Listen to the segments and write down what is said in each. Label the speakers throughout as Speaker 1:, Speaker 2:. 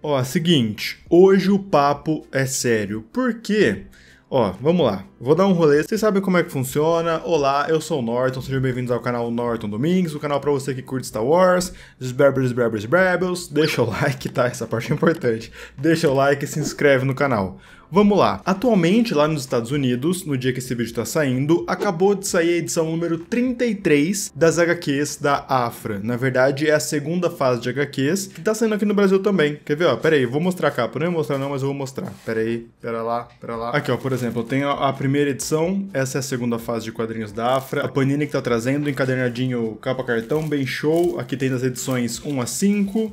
Speaker 1: Ó, seguinte, hoje o papo é sério. Por quê? Ó, vamos lá. Vou dar um rolê. Vocês sabem como é que funciona? Olá, eu sou o Norton. Sejam bem-vindos ao canal Norton Domingos o canal para você que curte Star Wars, Rebels, Rebels, Rebels. Deixa o like, tá? Essa parte é importante. Deixa o like e se inscreve no canal. Vamos lá. Atualmente, lá nos Estados Unidos, no dia que esse vídeo está saindo, acabou de sair a edição número 33 das HQs da Afra. Na verdade, é a segunda fase de HQs, que está saindo aqui no Brasil também. Quer ver, ó? Pera aí, vou mostrar a capa. Não ia mostrar não, mas eu vou mostrar. Pera aí, pera lá, pera lá. Aqui, ó, por exemplo, eu tenho a primeira edição, essa é a segunda fase de quadrinhos da Afra. A Panini que tá trazendo, encadernadinho capa cartão, bem show. Aqui tem as edições 1 a 5.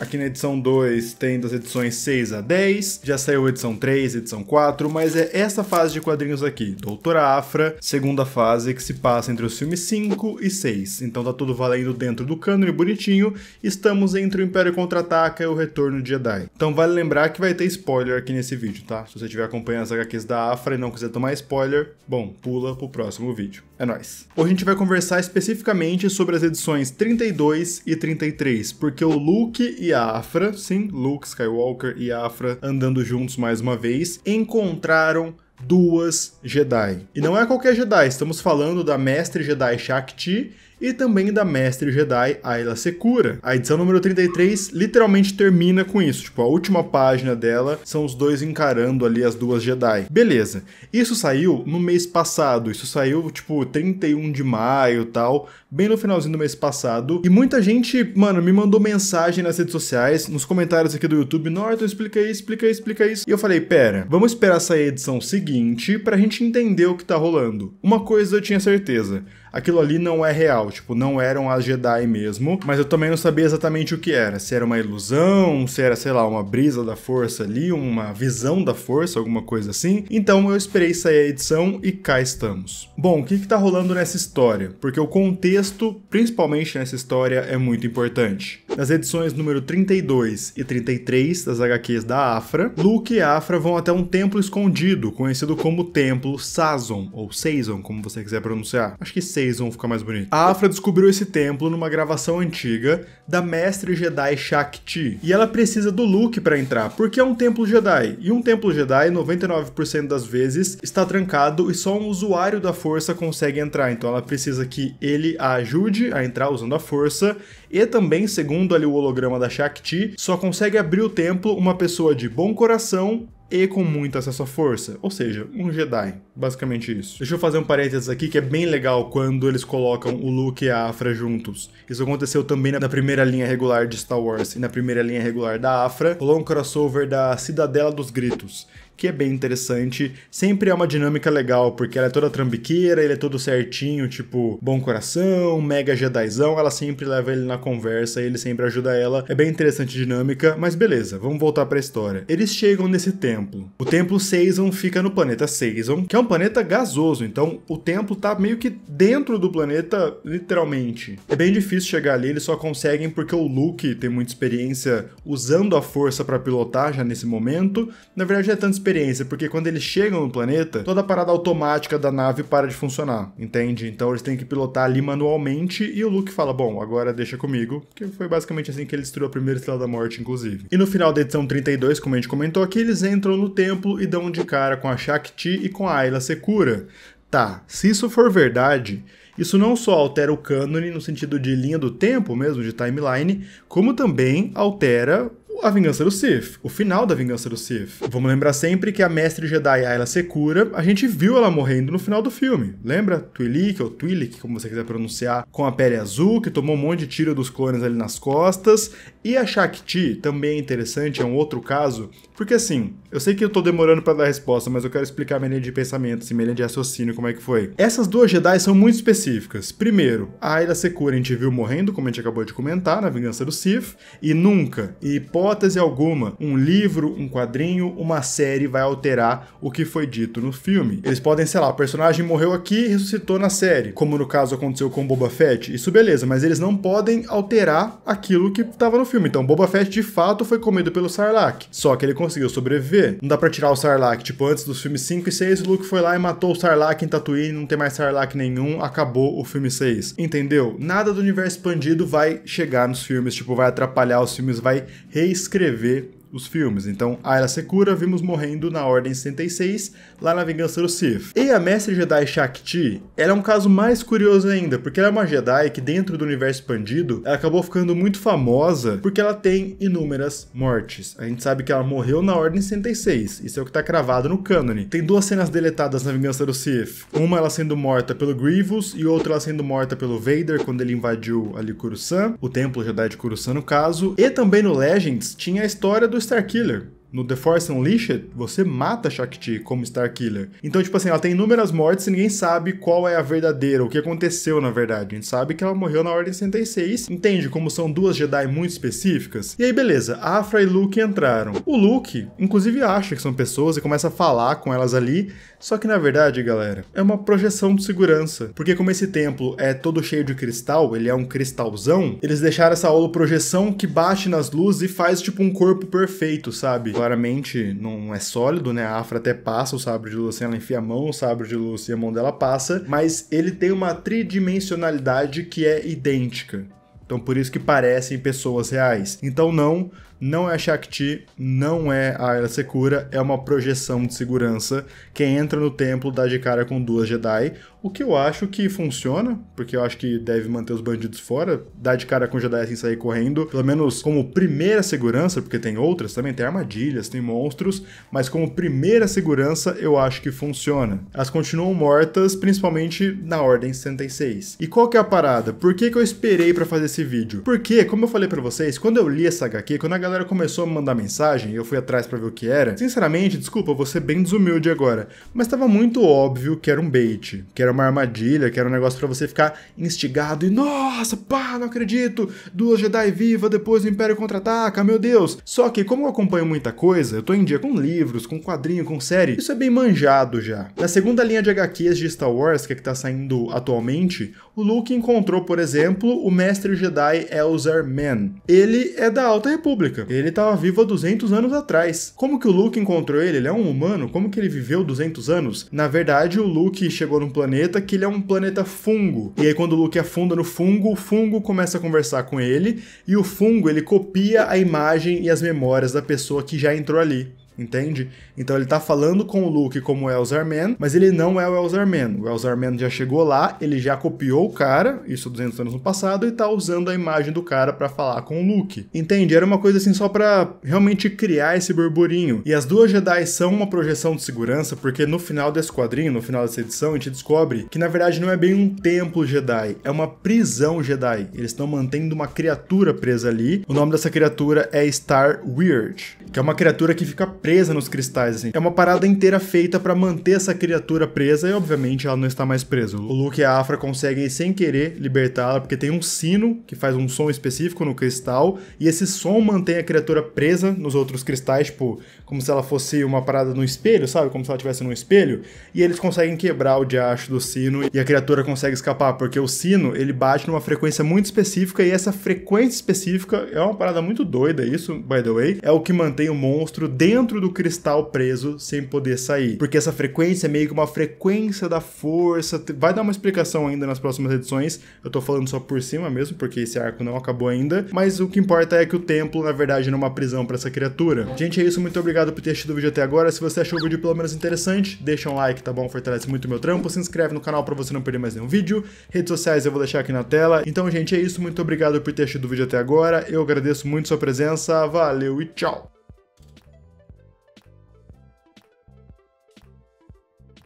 Speaker 1: Aqui na edição 2 tem das edições 6 a 10, já saiu edição 3, edição 4, mas é essa fase de quadrinhos aqui, Doutora Afra, segunda fase que se passa entre os filmes 5 e 6. Então tá tudo valendo dentro do cânone bonitinho, estamos entre o Império Contra-Ataca e o Retorno de Jedi. Então vale lembrar que vai ter spoiler aqui nesse vídeo, tá? Se você estiver acompanhando as HQs da Afra e não quiser tomar spoiler, bom, pula pro próximo vídeo. É nóis. Hoje a gente vai conversar especificamente sobre as edições 32 e 33, porque o Luke e a Afra, sim, Luke Skywalker e Afra andando juntos mais uma vez, encontraram duas Jedi. E não é qualquer Jedi, estamos falando da mestre Jedi Shakti e também da mestre Jedi Ayla Secura. A edição número 33 literalmente termina com isso, tipo, a última página dela são os dois encarando ali as duas Jedi. Beleza. Isso saiu no mês passado, isso saiu tipo 31 de maio, tal bem no finalzinho do mês passado. E muita gente, mano, me mandou mensagem nas redes sociais, nos comentários aqui do YouTube, Norton, explica isso, explica isso, explica isso. E eu falei, pera, vamos esperar sair a edição seguinte pra gente entender o que tá rolando. Uma coisa eu tinha certeza, aquilo ali não é real, tipo, não eram as Jedi mesmo, mas eu também não sabia exatamente o que era, se era uma ilusão, se era, sei lá, uma brisa da força ali, uma visão da força, alguma coisa assim. Então eu esperei sair a edição e cá estamos. Bom, o que que tá rolando nessa história? Porque o contexto texto, principalmente nessa história, é muito importante. Nas edições número 32 e 33 das HQs da Afra, Luke e Afra vão até um templo escondido, conhecido como Templo Sazon, ou Seizon, como você quiser pronunciar. Acho que Seizon fica mais bonito. A Afra descobriu esse templo numa gravação antiga da mestre Jedi Shakti, e ela precisa do Luke para entrar, porque é um templo Jedi, e um templo Jedi 99% das vezes está trancado e só um usuário da força consegue entrar, então ela precisa que ele, a ajude a entrar usando a força, e também, segundo ali o holograma da Shakti, só consegue abrir o templo uma pessoa de bom coração e com muito acesso à força, ou seja, um Jedi, basicamente isso. Deixa eu fazer um parênteses aqui que é bem legal quando eles colocam o Luke e a Afra juntos. Isso aconteceu também na primeira linha regular de Star Wars e na primeira linha regular da Afra, rolou um crossover da Cidadela dos Gritos que é bem interessante. Sempre é uma dinâmica legal, porque ela é toda trambiqueira, ele é todo certinho, tipo, bom coração, mega Jedizão, ela sempre leva ele na conversa, ele sempre ajuda ela. É bem interessante a dinâmica, mas beleza, vamos voltar pra história. Eles chegam nesse templo. O templo Seizon fica no planeta Seizon, que é um planeta gasoso, então o templo tá meio que dentro do planeta, literalmente. É bem difícil chegar ali, eles só conseguem porque o Luke tem muita experiência usando a força para pilotar já nesse momento. Na verdade, é tanta experiência experiência, porque quando eles chegam no planeta, toda a parada automática da nave para de funcionar, entende? Então eles têm que pilotar ali manualmente e o Luke fala: Bom, agora deixa comigo, que foi basicamente assim que ele destruiu a primeira Estrela da Morte, inclusive. E no final da edição 32, como a gente comentou aqui, eles entram no templo e dão de cara com a Shakti e com a Ayla Secura. Tá, se isso for verdade, isso não só altera o cânone no sentido de linha do tempo mesmo, de timeline, como também altera a vingança do Sith, o final da vingança do Sith. Vamos lembrar sempre que a mestre Jedi Ayla é Secura, a gente viu ela morrendo no final do filme. Lembra? Twi'lek ou Twi'lek, como você quiser pronunciar, com a pele azul, que tomou um monte de tiro dos clones ali nas costas. E a Shakti também é interessante, é um outro caso, porque assim, eu sei que eu tô demorando para dar a resposta, mas eu quero explicar minha linha de pensamento, assim, minha linha de raciocínio, como é que foi. Essas duas Jedi são muito específicas. Primeiro, a Ayla Secura a gente viu morrendo, como a gente acabou de comentar, na Vingança do Sith, e nunca, e pode hipótese alguma, um livro, um quadrinho, uma série vai alterar o que foi dito no filme. Eles podem, sei lá, o personagem morreu aqui e ressuscitou na série, como no caso aconteceu com Boba Fett. Isso beleza, mas eles não podem alterar aquilo que estava no filme. Então, Boba Fett de fato foi comido pelo Sarlacc, só que ele conseguiu sobreviver. Não dá pra tirar o Sarlacc. Tipo, antes dos filmes 5 e 6, Luke foi lá e matou o Sarlacc em Tatooine, não tem mais Sarlacc nenhum, acabou o filme 6. Entendeu? Nada do universo expandido vai chegar nos filmes, tipo, vai atrapalhar os filmes, vai reescrever escrever os filmes. Então, Aira Secura vimos morrendo na Ordem 66, lá na Vingança do Sith. E a Mestre Jedi Shakti, ela é um caso mais curioso ainda, porque ela é uma Jedi que dentro do universo expandido, ela acabou ficando muito famosa porque ela tem inúmeras mortes. A gente sabe que ela morreu na Ordem 66, isso é o que está cravado no cânone. Tem duas cenas deletadas na Vingança do Sith. Uma ela sendo morta pelo Grievous e outra ela sendo morta pelo Vader quando ele invadiu ali Coruscant, o templo Jedi de Coruscant no caso. E também no Legends tinha a história do Starkiller. No The Force Unleashed, você mata Shakti como Starkiller. Então, tipo assim, ela tem inúmeras mortes e ninguém sabe qual é a verdadeira, o que aconteceu na verdade. A gente sabe que ela morreu na Ordem 66, entende como são duas Jedi muito específicas. E aí, beleza, Afra e Luke entraram. O Luke, inclusive, acha que são pessoas e começa a falar com elas ali, só que na verdade, galera, é uma projeção de segurança. Porque como esse templo é todo cheio de cristal, ele é um cristalzão, eles deixaram essa holoprojeção que bate nas luzes e faz tipo um corpo perfeito, sabe? claramente não é sólido, né? A Afra até passa o sabre de luz, assim, ela enfia a mão, o sabre de luz e a mão dela passa, mas ele tem uma tridimensionalidade que é idêntica. Então por isso que parecem pessoas reais. Então não, não é a Shakti, não é a Era Secura, é uma projeção de segurança. Quem entra no templo dá de cara com duas Jedi, o que eu acho que funciona, porque eu acho que deve manter os bandidos fora, dá de cara com Jedi assim sair correndo, pelo menos como primeira segurança, porque tem outras também, tem armadilhas, tem monstros, mas como primeira segurança eu acho que funciona. Elas continuam mortas, principalmente na Ordem 66. E qual que é a parada? Por que, que eu esperei para fazer esse vídeo? Porque, como eu falei para vocês, quando eu li essa HQ, quando a galera galera começou a me mandar mensagem e eu fui atrás para ver o que era, sinceramente, desculpa, vou ser bem desumilde agora, mas estava muito óbvio que era um bait, que era uma armadilha, que era um negócio para você ficar instigado e nossa, pá, não acredito, duas Jedi viva depois do Império contra-ataca, meu Deus. Só que como eu acompanho muita coisa, eu tô em dia com livros, com quadrinho, com série, isso é bem manjado já. Na segunda linha de HQs de Star Wars, que é que tá saindo atualmente, o Luke encontrou, por exemplo, o mestre Jedi Elzar Man. Ele é da Alta República ele estava vivo há 200 anos atrás. Como que o Luke encontrou ele? Ele é um humano? Como que ele viveu 200 anos? Na verdade, o Luke chegou num planeta que ele é um planeta fungo. E aí quando o Luke afunda no fungo, o fungo começa a conversar com ele e o fungo ele copia a imagem e as memórias da pessoa que já entrou ali entende? Então ele tá falando com o Luke como o Elzarman, mas ele não é o Elzarman. O Elzarman já chegou lá, ele já copiou o cara, isso 200 anos no passado, e tá usando a imagem do cara para falar com o Luke. Entende? Era uma coisa assim só para realmente criar esse burburinho. E as duas Jedi são uma projeção de segurança, porque no final desse quadrinho, no final dessa edição, a gente descobre que na verdade não é bem um templo Jedi, é uma prisão Jedi. Eles estão mantendo uma criatura presa ali. O nome dessa criatura é Star Weird que é uma criatura que fica presa nos cristais, assim. É uma parada inteira feita para manter essa criatura presa e, obviamente, ela não está mais presa. O Luke e a Afra conseguem, sem querer, libertá-la, porque tem um sino que faz um som específico no cristal, e esse som mantém a criatura presa nos outros cristais, tipo, como se ela fosse uma parada no espelho, sabe? Como se ela estivesse num espelho, e eles conseguem quebrar o diacho do sino e a criatura consegue escapar, porque o sino, ele bate numa frequência muito específica, e essa frequência específica é uma parada muito doida, isso, by the way, é o que mantém mantém o monstro dentro do cristal preso sem poder sair. Porque essa frequência é meio que uma frequência da força. Vai dar uma explicação ainda nas próximas edições. Eu tô falando só por cima mesmo, porque esse arco não acabou ainda. Mas o que importa é que o templo, na verdade, é uma prisão para essa criatura. Gente, é isso. Muito obrigado por ter assistido o vídeo até agora. Se você achou o vídeo pelo menos interessante, deixa um like, tá bom? Fortalece muito o meu trampo. Se inscreve no canal para você não perder mais nenhum vídeo. Redes sociais eu vou deixar aqui na tela. Então, gente, é isso. Muito obrigado por ter assistido o vídeo até agora. Eu agradeço muito sua presença. Valeu e tchau!